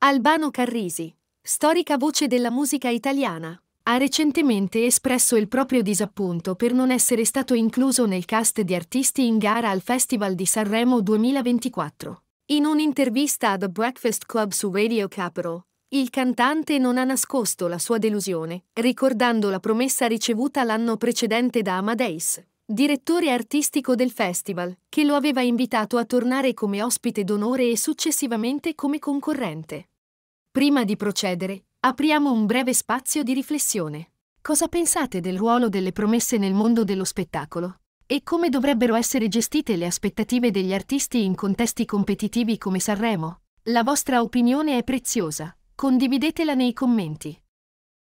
Albano Carrisi, storica voce della musica italiana, ha recentemente espresso il proprio disappunto per non essere stato incluso nel cast di artisti in gara al Festival di Sanremo 2024. In un'intervista a The Breakfast Club su Radio Capro, il cantante non ha nascosto la sua delusione, ricordando la promessa ricevuta l'anno precedente da Amadeus, direttore artistico del festival, che lo aveva invitato a tornare come ospite d'onore e successivamente come concorrente. Prima di procedere, apriamo un breve spazio di riflessione. Cosa pensate del ruolo delle promesse nel mondo dello spettacolo? E come dovrebbero essere gestite le aspettative degli artisti in contesti competitivi come Sanremo? La vostra opinione è preziosa, condividetela nei commenti.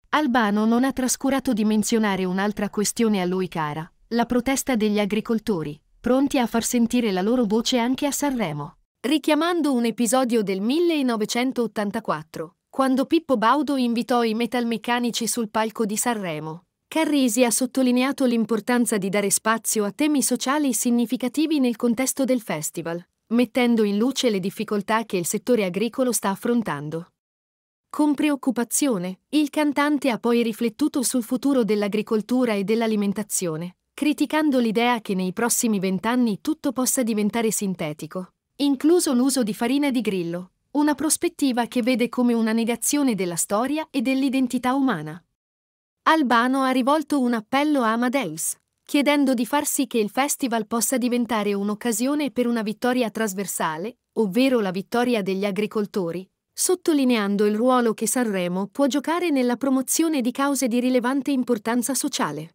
Albano non ha trascurato di menzionare un'altra questione a lui cara, la protesta degli agricoltori, pronti a far sentire la loro voce anche a Sanremo. Richiamando un episodio del 1984, quando Pippo Baudo invitò i metalmeccanici sul palco di Sanremo. Carrisi ha sottolineato l'importanza di dare spazio a temi sociali significativi nel contesto del festival, mettendo in luce le difficoltà che il settore agricolo sta affrontando. Con preoccupazione, il cantante ha poi riflettuto sul futuro dell'agricoltura e dell'alimentazione, criticando l'idea che nei prossimi vent'anni tutto possa diventare sintetico, incluso l'uso di farina di grillo, una prospettiva che vede come una negazione della storia e dell'identità umana. Albano ha rivolto un appello a Amadeus, chiedendo di far sì che il festival possa diventare un'occasione per una vittoria trasversale, ovvero la vittoria degli agricoltori, sottolineando il ruolo che Sanremo può giocare nella promozione di cause di rilevante importanza sociale.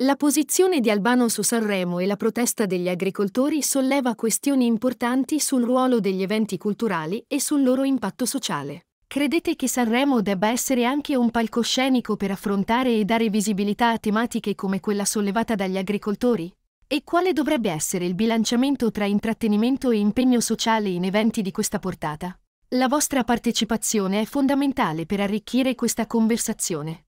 La posizione di Albano su Sanremo e la protesta degli agricoltori solleva questioni importanti sul ruolo degli eventi culturali e sul loro impatto sociale. Credete che Sanremo debba essere anche un palcoscenico per affrontare e dare visibilità a tematiche come quella sollevata dagli agricoltori? E quale dovrebbe essere il bilanciamento tra intrattenimento e impegno sociale in eventi di questa portata? La vostra partecipazione è fondamentale per arricchire questa conversazione.